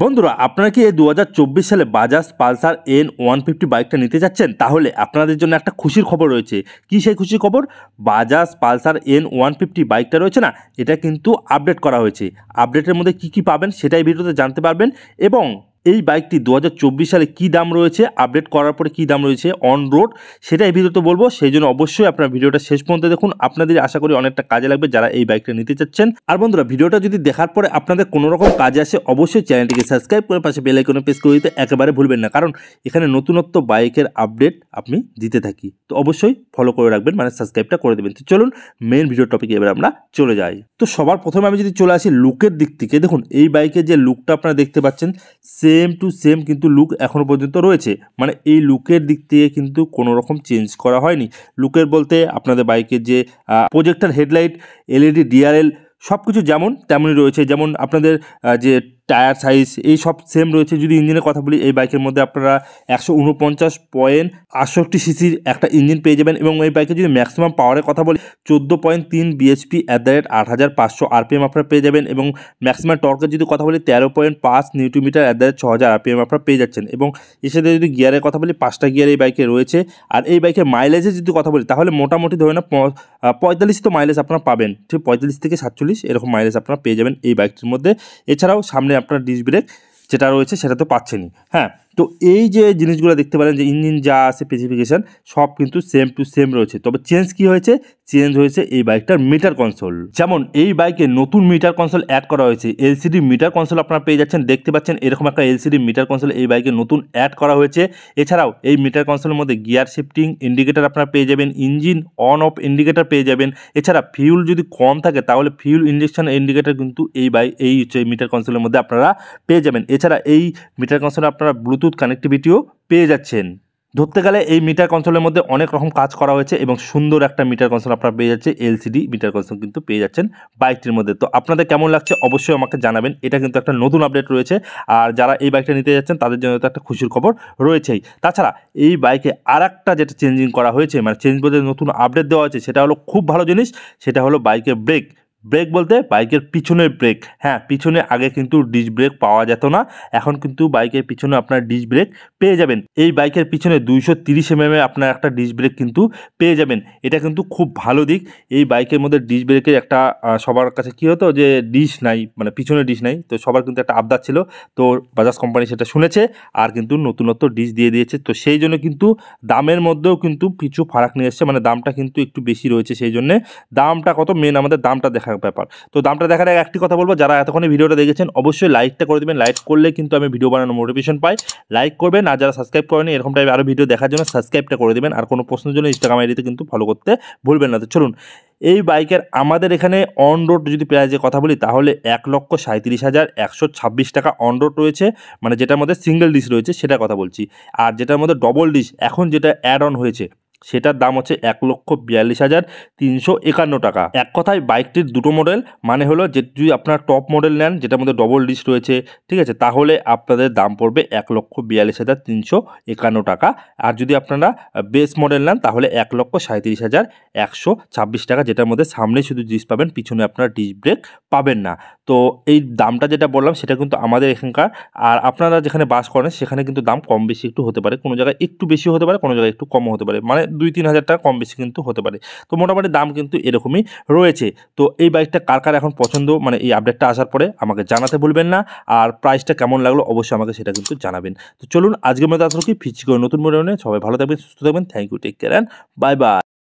বন্ধুরা আপনারা কি এই দু সালে Bajaj Pulsar N one fifty বাইকটা নিতে চাচ্ছেন তাহলে আপনাদের জন্য একটা খুশির খবর রয়েছে কি সেই খুশির খবর Bajaj Pulsar N one fifty বাইকটা রয়েছে না এটা কিন্তু আপডেট করা হয়েছে আপডেটের মধ্যে কি কি পাবেন সেটাই ভিডিওতে জানতে পারবেন এবং এই বাইকটি দু সালে কি দাম রয়েছে আপডেট করার পরে কি দাম রয়েছে অন রোড সেটা এই ভিডিওতে বলবো সেই জন্য অবশ্যই আপনার ভিডিওটা শেষ পর্যন্ত দেখুন আপনাদের আশা করি অনেকটা কাজে লাগবে যারা এই বাইকটা নিতে চাচ্ছেন আর বন্ধুরা ভিডিওটা যদি দেখার পরে আপনাদের কোনো রকম কাজে আসে অবশ্যই চ্যানেলটিকে সাবস্ক্রাইব করে পাশে বেলাইকনে প্রেস করে দিতে একেবারে ভুলবেন না কারণ এখানে নতুনত্ব বাইকের আপডেট আপনি দিতে থাকি তো অবশ্যই ফলো করে রাখবেন মানে সাবস্ক্রাইবটা করে দেবেন তো চলুন মেন ভিডিও টপিকে এবার আমরা চলে যাই তো সবার প্রথমে আমি যদি চলে আসি লুকের দিক থেকে দেখুন এই বাইকের যে লুকটা আপনারা দেখতে পাচ্ছেন সে সেম টু সেম কিন্তু লুক এখনও পর্যন্ত রয়েছে মানে এই লুকের দিক থেকে কিন্তু কোনো রকম চেঞ্জ করা হয়নি লুকের বলতে আপনাদের বাইকের যে প্রোজেক্টার হেডলাইট এলইডি ডিআরএল সব কিছু যেমন তেমনই রয়েছে যেমন আপনাদের যে টায়ার সাইজ এই সব সেম রয়েছে যদি ইঞ্জিনের কথা বলি এই বাইকের মধ্যে আপনারা একশো উনপঞ্চাশ পয়েন্ট আটষট্টি সিসির একটা ইঞ্জিন পেয়ে যাবেন এবং এই বাইকে যদি ম্যাক্সিমাম পাওয়ারের কথা বলি চোদ্দো পয়েন্ট তিন বিএসপি অ্যাট দ্য রেট আট হাজার পাঁচশো আরপিএম আপনারা পেয়ে যাবেন এবং ম্যাক্সিমাম টর্কের যদি কথা বলি তেরো পয়েন্ট পাঁচ নিউটিমিটার অ্যাট দ্য রেট ছ হাজার আরপিএম আপনারা পেয়ে যাচ্ছেন এবং এর সাথে যদি গিয়ারের কথা বলি পাঁচটা গিয়ার এই বাইকে রয়েছে আর এই বাইকের মাইলেজের যদি কথা বলি তাহলে মোটামুটি ধরে না পঁয়তাল্লিশ তো মাইলেজ আপনারা পাবেন ঠিক পঁয়তাল্লিশ থেকে সাতচল্লিশ এরকম মাইলেজ আপনারা পেয়ে যাবেন এই বাইকটির মধ্যে এছাড়াও সামনে আপনার ডিস ব্রেক যেটা রয়েছে সেটা তো পাচ্ছেনই হ্যাঁ তো এই যে জিনিসগুলো দেখতে পারেন যে ইঞ্জিন যা আছে স্পেসিফিকেশান সব কিন্তু সেম টু সেম রয়েছে তবে চেঞ্জ কি হয়েছে চেঞ্জ হয়েছে এই বাইকটার মিটার কনসোল যেমন এই বাইকে নতুন মিটার কনসোল অ্যাড করা হয়েছে এলসিডি মিটার কনসোল আপনারা পেয়ে যাচ্ছেন দেখতে পাচ্ছেন এরকম একটা এলসিডি মিটার কনসোল এই বাইকে নতুন অ্যাড করা হয়েছে এছাড়াও এই মিটার কনসোলের মধ্যে গিয়ার শিফটিং ইন্ডিকেটার আপনারা পেয়ে যাবেন ইঞ্জিন অন অফ ইন্ডিকেটার পেয়ে যাবেন এছাড়া ফিউল যদি কম থাকে তাহলে ফিউল ইঞ্জেকশন ইন্ডিকেটার কিন্তু এই বাইক এই মিটার কনসোলের মধ্যে আপনারা পেয়ে যাবেন এছাড়া এই মিটার কনসোলে আপনারা ব্লুটুথ ব্লুটুথ কানেক্টিভিটিও পেয়ে যাচ্ছেন ধরতে গেলে এই মিটার কনসোলের মধ্যে অনেক রকম কাজ করা হয়েছে এবং সুন্দর একটা মিটার কনসোল আপনারা পেয়ে যাচ্ছে এলসিডি মিটার কনসোল কিন্তু পেয়ে যাচ্ছেন বাইকটির মধ্যে তো আপনাদের কেমন লাগছে অবশ্যই আমাকে জানাবেন এটা কিন্তু একটা নতুন আপডেট রয়েছে আর যারা এই বাইকটা নিতে যাচ্ছেন তাদের জন্য তো একটা খুশির খবর রয়েছেই তাছাড়া এই বাইকে আর একটা যেটা চেঞ্জিং করা হয়েছে মানে চেঞ্জ বলতে নতুন আপডেট দেওয়া হয়েছে সেটা হলো খুব ভালো জিনিস সেটা হলো বাইকের ব্রেক ব্রেক বলতে বাইকের পিছনের ব্রেক হ্যাঁ পিছনে আগে কিন্তু ডিস ব্রেক পাওয়া যেত না এখন কিন্তু বাইকের পিছনে আপনার ডিস ব্রেক পেয়ে যাবেন এই বাইকের পিছনে দুইশো তিরিশ mm এমএমে আপনার একটা ডিস ব্রেক কিন্তু পেয়ে যাবেন এটা কিন্তু খুব ভালো দিক এই বাইকের মধ্যে ডিস ব্রেকের একটা সবার কাছে কী হতো যে ডিস নাই মানে পিছনে ডিস নাই তো সবার কিন্তু একটা আবদার ছিল তো বাজাজ কোম্পানি সেটা শুনেছে আর কিন্তু নতুনত্ব ডিস দিয়ে দিয়েছে তো সেই জন্য কিন্তু দামের মধ্যেও কিন্তু কিছু ফারাক নিয়ে এসছে মানে দামটা কিন্তু একটু বেশি রয়েছে সেই জন্যে দামটা কত মেন আমাদের দামটা দেখা ব্যাপার তো দামটা দেখার আগে একটি কথা বলবো যারা এতক্ষণে ভিডিওটা দেখেছেন অবশ্যই লাইকটা করে দেবেন লাইক করলে কিন্তু আমি ভিডিও বানানোর মোটিভেশন পাই লাইক করবেন আর যারা সাবস্ক্রাইব করেন এরকম টাইপের আরও ভিডিও দেখার জন্য সাবস্ক্রাইবটা করে দেবেন আর কোনো প্রশ্নের জন্য ইনস্টাগ্রাম আইডিতে কিন্তু ফলো করতে ভুলবেন না তো চলুন এই বাইকের আমাদের এখানে অন রোড যদি প্রাইজে কথা বলি তাহলে এক লক্ষ সাঁত্রিশ হাজার একশো ছাব্বিশ টাকা অন রোড রয়েছে মানে যেটার মধ্যে সিঙ্গেল ডিশ রয়েছে সেটা কথা বলছি আর যেটার মধ্যে ডবল ডিশ এখন যেটা অ্যাড অন হয়েছে সেটার দাম হচ্ছে এক লক্ষ বিয়াল্লিশ হাজার তিনশো একান্ন টাকা এক কথায় বাইকটির দুটো মডেল মানে হলো যে যদি আপনার টপ মডেল নেন যেটার মধ্যে ডবল ডিস রয়েছে ঠিক আছে তাহলে আপনাদের দাম পড়বে এক লক্ষ বিয়াল্লিশ হাজার তিনশো একান্ন টাকা আর যদি আপনারা বেস মডেল নেন তাহলে এক লক্ষ সাঁত্রিশ হাজার একশো ছাব্বিশ টাকা যেটার মধ্যে সামনে শুধু ডিস পাবেন পিছনে আপনারা ডিস ব্রেক পাবেন না তো এই দামটা যেটা বললাম সেটা কিন্তু আমাদের এখানকার আর আপনারা যেখানে বাস করেন সেখানে কিন্তু দাম কম বেশি একটু হতে পারে কোনো জায়গায় একটু বেশি হতে পারে কোনো জায়গায় একটু কম হতে পারে মানে দুই তিন হাজার টাকা কম বেশি কিন্তু হতে পারে তো মোটামুটি দাম কিন্তু এরকমই রয়েছে তো এই বাইকটা কার কার এখন পছন্দ মানে এই আপডেটটা আসার পরে আমাকে জানাতে ভুলবেন না আর প্রাইসটা কেমন লাগলো অবশ্যই আমাকে সেটা কিন্তু জানাবেন তো চলুন আজকের মতো আসলে কি করে নতুন মনে সবাই ভালো থাকবেন সুস্থ থাকবেন thank you take care and bye by